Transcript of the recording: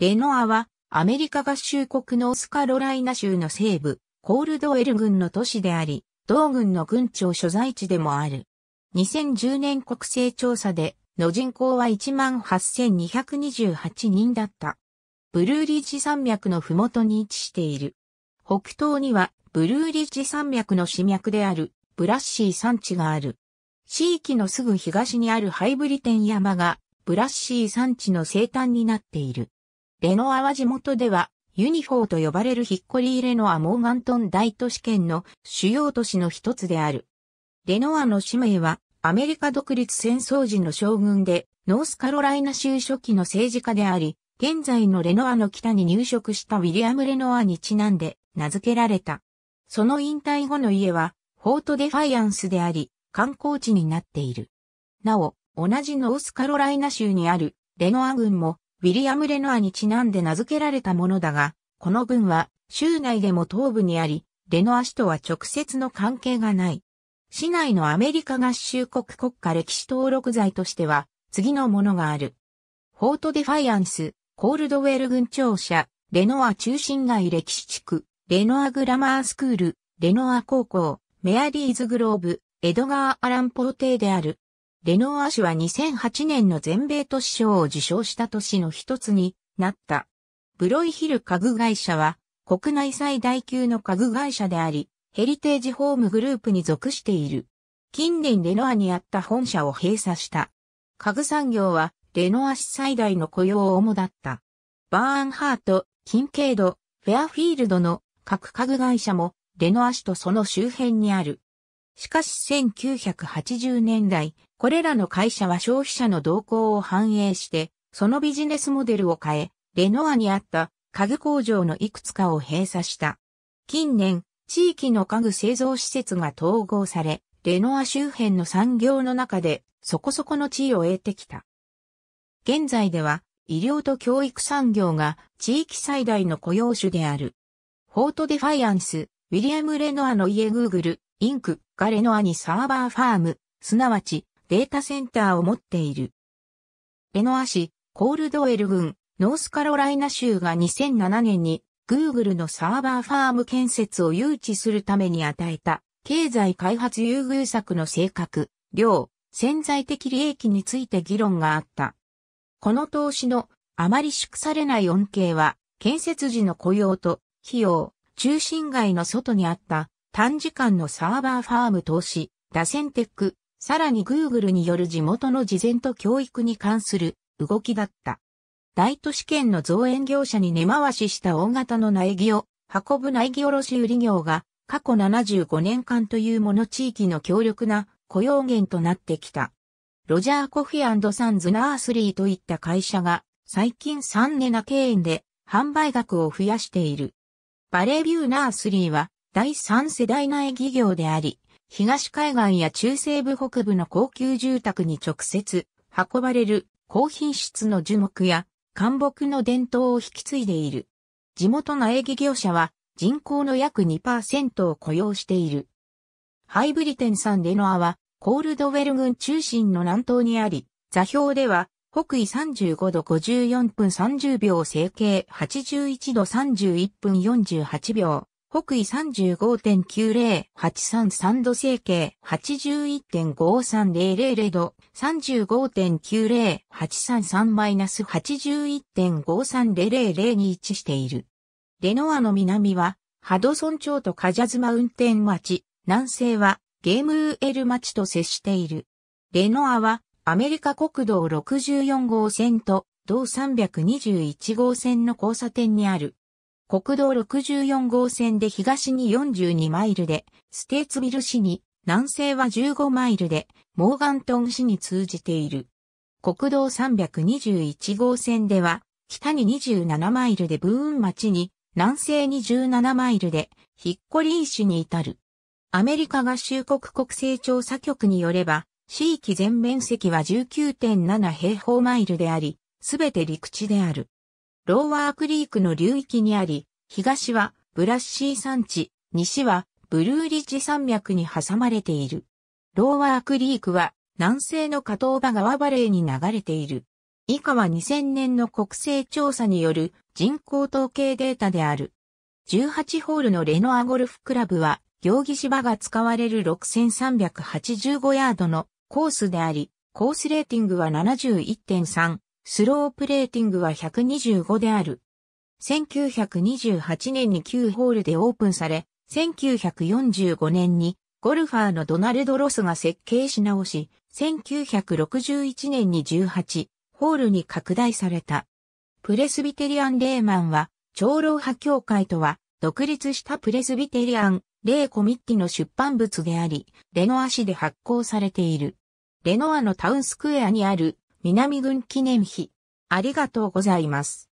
レノアは、アメリカ合衆国のオスカロライナ州の西部、コールドエル郡の都市であり、同郡の郡庁所在地でもある。2010年国勢調査で、の人口は18,228人だった。ブルーリッジ山脈のふもとに位置している。北東には、ブルーリッジ山脈の市脈である、ブラッシー山地がある。地域のすぐ東にあるハイブリテン山が、ブラッシー山地の西端になっている。レノアは地元では、ユニフォーと呼ばれるヒッコリー・レノア・モーガントン大都市圏の主要都市の一つである。レノアの使命は、アメリカ独立戦争時の将軍で、ノースカロライナ州初期の政治家であり、現在のレノアの北に入植したウィリアム・レノアにちなんで名付けられた。その引退後の家は、フォート・デファイアンスであり、観光地になっている。なお、同じノースカロライナ州にあるレノア軍もウィリアム・レノアにちなんで名付けられたものだが、この文は州内でも東部にあり、レノア市とは直接の関係がない。市内のアメリカ合衆国国家歴史登録財としては、次のものがある。フォートデファイアンス、コールドウェル郡庁舎、レノア中心街歴史地区、レノアグラマースクール、レノア高校、メアリーズグローブ、エドガー・アランポーテーである。レノア氏は2008年の全米都市賞を受賞した都市の一つになった。ブロイヒル家具会社は国内最大級の家具会社であり、ヘリテージホームグループに属している。近年レノアにあった本社を閉鎖した。家具産業はレノア氏最大の雇用を主だった。バーンハート、キンケイド、フェアフィールドの各家具会社もレノア氏とその周辺にある。しかし1980年代、これらの会社は消費者の動向を反映して、そのビジネスモデルを変え、レノアにあった家具工場のいくつかを閉鎖した。近年、地域の家具製造施設が統合され、レノア周辺の産業の中でそこそこの地位を得てきた。現在では医療と教育産業が地域最大の雇用種である。フォートデファイアンス、ウィリアム・レノアの家グーグル、インク、彼の兄サーバーファーム、すなわちデータセンターを持っている。レノア市、コールドウェル郡、ノースカロライナ州が2007年に Google のサーバーファーム建設を誘致するために与えた経済開発優遇策の性格、量、潜在的利益について議論があった。この投資のあまり祝されない恩恵は建設時の雇用と費用、中心街の外にあった短時間のサーバーファーム投資、打線テック、さらに Google による地元の事前と教育に関する動きだった。大都市圏の造園業者に根回しした大型の苗木を運ぶ苗木卸売業が過去75年間というもの地域の強力な雇用源となってきた。ロジャー・コフィサンズ・ナースリーといった会社が最近3年な経営で販売額を増やしている。バレービュー・ナースリーは第三世代苗企業であり、東海岸や中西部北部の高級住宅に直接運ばれる高品質の樹木や干木の伝統を引き継いでいる。地元苗営業者は人口の約2%を雇用している。ハイブリテン産デノアはコールドウェル群中心の南東にあり、座標では北緯35度54分30秒整形81度31分48秒。北緯35.90833度整形81.5300度35.90833-81.53000に位置している。レノアの南はハドソン町とカジャズマ運転町、南西はゲームウエル町と接している。レノアはアメリカ国道64号線と同321号線の交差点にある国道64号線で東に42マイルで、ステーツビル市に、南西は15マイルで、モーガントン市に通じている。国道321号線では、北に27マイルでブーン町に、南西に17マイルで、ヒッコリー市に至る。アメリカ合衆国国勢調査局によれば、市域全面積は19.7平方マイルであり、すべて陸地である。ローワークリークの流域にあり、東はブラッシー山地、西はブルーリッジ山脈に挟まれている。ローワークリークは南西の加東場川バレーに流れている。以下は2000年の国勢調査による人口統計データである。18ホールのレノアゴルフクラブは、行儀芝が使われる6385ヤードのコースであり、コースレーティングは71.3、スロープレーティングは125である。1928年に9ホールでオープンされ、1945年にゴルファーのドナルド・ロスが設計し直し、1961年に18ホールに拡大された。プレスビテリアン・レーマンは、長老派協会とは、独立したプレスビテリアン・レーコミッティの出版物であり、レノア市で発行されている。レノアのタウンスクエアにある南軍記念碑。ありがとうございます。